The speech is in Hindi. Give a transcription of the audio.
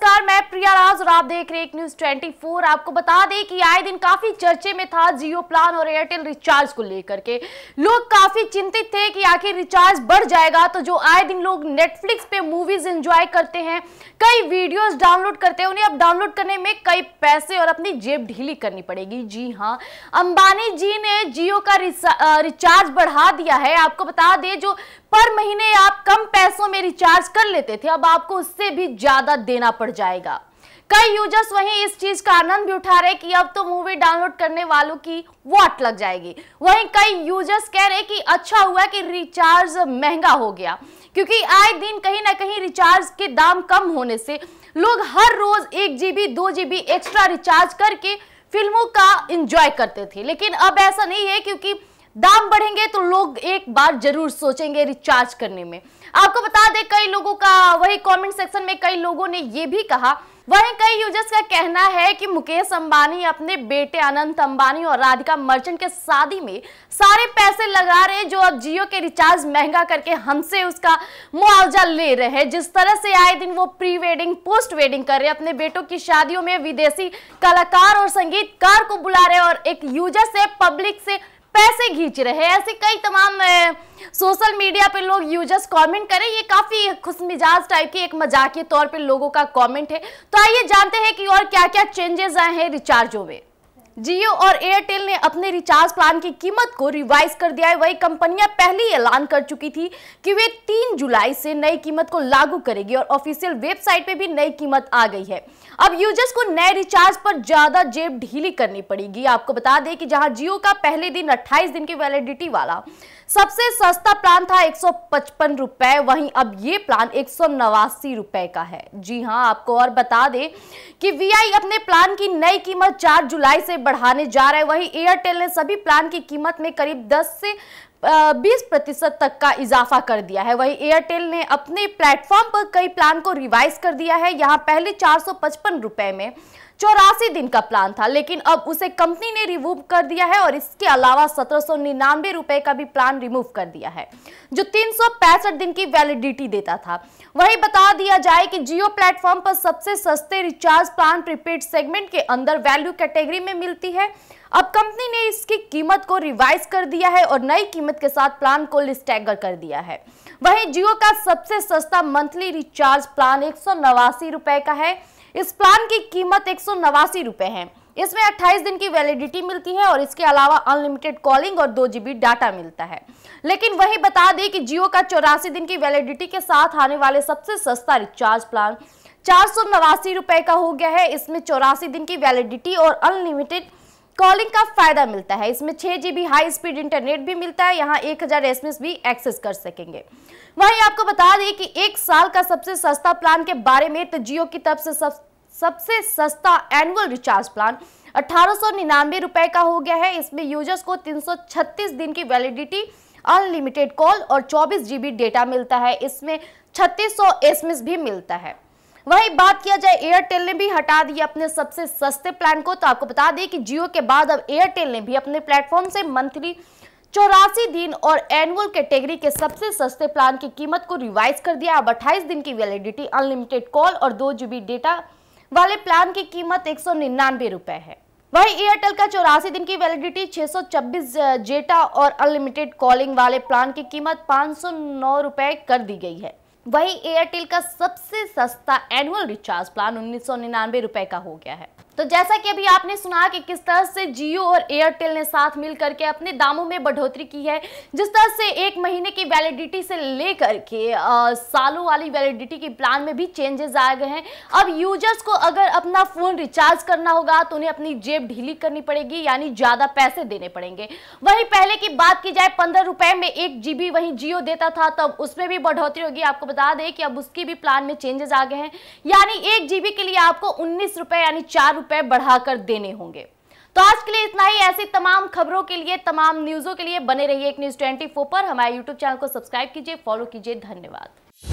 नमस्कार मैं प्रिया राज और आप देख रहे हैं न्यूज 24 आपको बता दें कि आए दिन काफी चर्चे में था जियो प्लान और एयरटेल रिचार्ज को लेकर के लोग काफी चिंतित थे कि आखिर रिचार्ज बढ़ जाएगा तो जो आए दिन लोग नेटफ्लिक्स पे मूवीज एंजॉय करते हैं कई वीडियोस डाउनलोड करते हैं उन्हें अब डाउनलोड करने में कई पैसे और अपनी जेब ढीली करनी पड़ेगी जी हाँ अंबानी जी ने जियो का रिचार्ज बढ़ा दिया है आपको बता दें जो पर महीने आप कम पैसों में रिचार्ज कर लेते थे अब आपको उससे भी ज्यादा देना पड़ जाएगा कई यूजर्स वहीं इस चीज का आनंद भी उठा रहे कि अब तो मूवी डाउनलोड करने वालों की वॉट लग जाएगी वहीं कई यूजर्स कह रहे कि अच्छा हुआ कि रिचार्ज महंगा हो गया क्योंकि आए दिन कहीं ना कहीं रिचार्ज के दाम कम होने से लोग हर रोज एक जीबी दो जीबी एक्स्ट्रा रिचार्ज करके फिल्मों का इंजॉय करते थे लेकिन अब ऐसा नहीं है क्योंकि दाम बढ़ेंगे तो लोग एक बार जरूर सोचेंगे रिचार्ज करने में आपको बता दें कई लोगों का वही कमेंट सेक्शन में कई लोगों ने ये भी कहा वहीं कई यूजर्स का कहना है कि मुकेश अंबानी अपने बेटे अनंत अंबानी और राधिका मर्चेंट के शादी में सारे पैसे लगा रहे जो अब जियो के रिचार्ज महंगा करके हमसे उसका मुआवजा ले रहे हैं जिस तरह से आए दिन वो प्री वेडिंग पोस्ट वेडिंग कर रहे हैं अपने बेटों की शादियों में विदेशी कलाकार और संगीतकार को बुला रहे और एक यूजर से पब्लिक से पैसे खींच रहे हैं ऐसे कई तमाम सोशल मीडिया पे लोग यूजर्स कमेंट करें ये काफ़ी खुश मिजाज टाइप की एक मजाक के तौर पे लोगों का कमेंट है तो आइए जानते हैं कि और क्या क्या चेंजेस आए हैं रिचार्जों में जियो और एयरटेल ने अपने रिचार्ज प्लान की कीमत को रिवाइज कर दिया है वही कंपनियां पहले ही ऐलान कर चुकी थी कि वे 3 जुलाई से नई कीमत को लागू करेगी और ऑफिशियल वेबसाइट पे भी नई कीमत आ गई है अब यूजर्स को नए रिचार्ज पर ज्यादा जेब ढीली करनी पड़ेगी आपको बता दें कि जहां जियो का पहले दिन अट्ठाईस दिन की वैलिडिटी वाला सबसे सस्ता प्लान था एक रुपए वहीं अब ये प्लान एक रुपए का है जी हाँ आपको और बता दे कि वीआई अपने प्लान की नई कीमत 4 जुलाई से बढ़ाने जा रहा है वहीं एयरटेल ने सभी प्लान की कीमत में करीब 10 से 20 प्रतिशत तक का इजाफा कर दिया है वही एयरटेल ने अपने प्लेटफॉर्म पर कई प्लान को रिवाइज कर दिया है यहाँ पहले चार रुपए में चौरासी दिन का प्लान था लेकिन अब उसे कंपनी ने रिमूव कर दिया है और इसके अलावा सत्रह रुपए का भी प्लान रिमूव कर दिया है जो तीन दिन की वैलिडिटी देता था वही बता दिया जाए कि जियो प्लेटफॉर्म पर सबसे सस्ते रिचार्ज प्लान प्रीपेड सेगमेंट के अंदर वैल्यू कैटेगरी में मिलती है अब कंपनी ने इसकी कीमत को रिवाइज कर दिया है और नई कीमत के साथ प्लान को लिस्टैगर कर दिया है वहीं जियो का सबसे सस्ता मंथली रिचार्ज प्लान एक रुपए का है इस प्लान की कीमत एक रुपए है इसमें 28 दिन की वैलिडिटी मिलती है और इसके अलावा अनलिमिटेड कॉलिंग और दो जीबी डाटा मिलता है लेकिन वही बता दें कि जियो का चौरासी दिन की वैलिडिटी के साथ आने वाले सबसे सस्ता रिचार्ज प्लान चार सौ नवासी रुपए का हो गया है इसमें चौरासी दिन की वैलिडिटी और अनलिमिटेड कॉलिंग का फायदा मिलता है इसमें छह जीबी हाई स्पीड इंटरनेट भी मिलता है यहाँ एक हज़ार भी एक्सेस कर सकेंगे वहीं आपको बता दें कि एक साल का सबसे सस्ता प्लान के बारे में तो जियो की तरफ से सब सबसे सस्ता एनुअल रिचार्ज प्लान अठारह रुपए का हो गया है इसमें यूजर्स को 336 दिन की वैलिडिटी अनलिमिटेड कॉल और 24 जीबी डेटा मिलता है इसमें 3600 सौ भी मिलता है वहीं बात किया जाए एयरटेल ने भी हटा दिया अपने सबसे सस्ते प्लान को तो आपको बता दें कि जियो के बाद अब एयरटेल ने भी अपने प्लेटफॉर्म से मंथली चौरासी दिन और एनुअल कैटेगरी के, के सबसे सस्ते प्लान की कीमत को रिवाइज कर दिया अब 28 दिन की वैलिडिटी अनलिमिटेड कॉल और दो जीबी डेटा वाले प्लान की कीमत एक सौ है वहीं एयरटेल का चौरासी दिन की वैलिडिटी 626 जेटा और अनलिमिटेड कॉलिंग वाले प्लान की कीमत पाँच सौ कर दी गई है वहीं एयरटेल का सबसे सस्ता एनुअल रिचार्ज प्लान उन्नीस सौ निन्यानवे रुपए का हो गया है तो जैसा कि अभी आपने सुना कि किस तरह से जियो और एयरटेल ने साथ मिल करके अपने दामों में बढ़ोतरी की है जिस तरह से एक महीने की वैलिडिटी से लेकर के सालों वाली वैलिडिटी के प्लान में भी चेंजेस आए गए हैं अब यूजर्स को अगर अपना फ़ोन रिचार्ज करना होगा तो उन्हें अपनी जेब ढीली करनी पड़ेगी यानी ज़्यादा पैसे देने पड़ेंगे वहीं पहले की बात की जाए पंद्रह में एक जी वही जियो देता था तब उसमें भी बढ़ोतरी होगी आपको बता दें कि अब उसकी भी प्लान में चेंजेस आ गए हैं यानी एक के लिए आपको उन्नीस यानी चार रुपए बढ़ाकर देने होंगे तो आज के लिए इतना ही ऐसी तमाम खबरों के लिए तमाम न्यूजों के लिए बने रहिए एक न्यूज ट्वेंटी पर हमारे यूट्यूब चैनल को सब्सक्राइब कीजिए फॉलो कीजिए धन्यवाद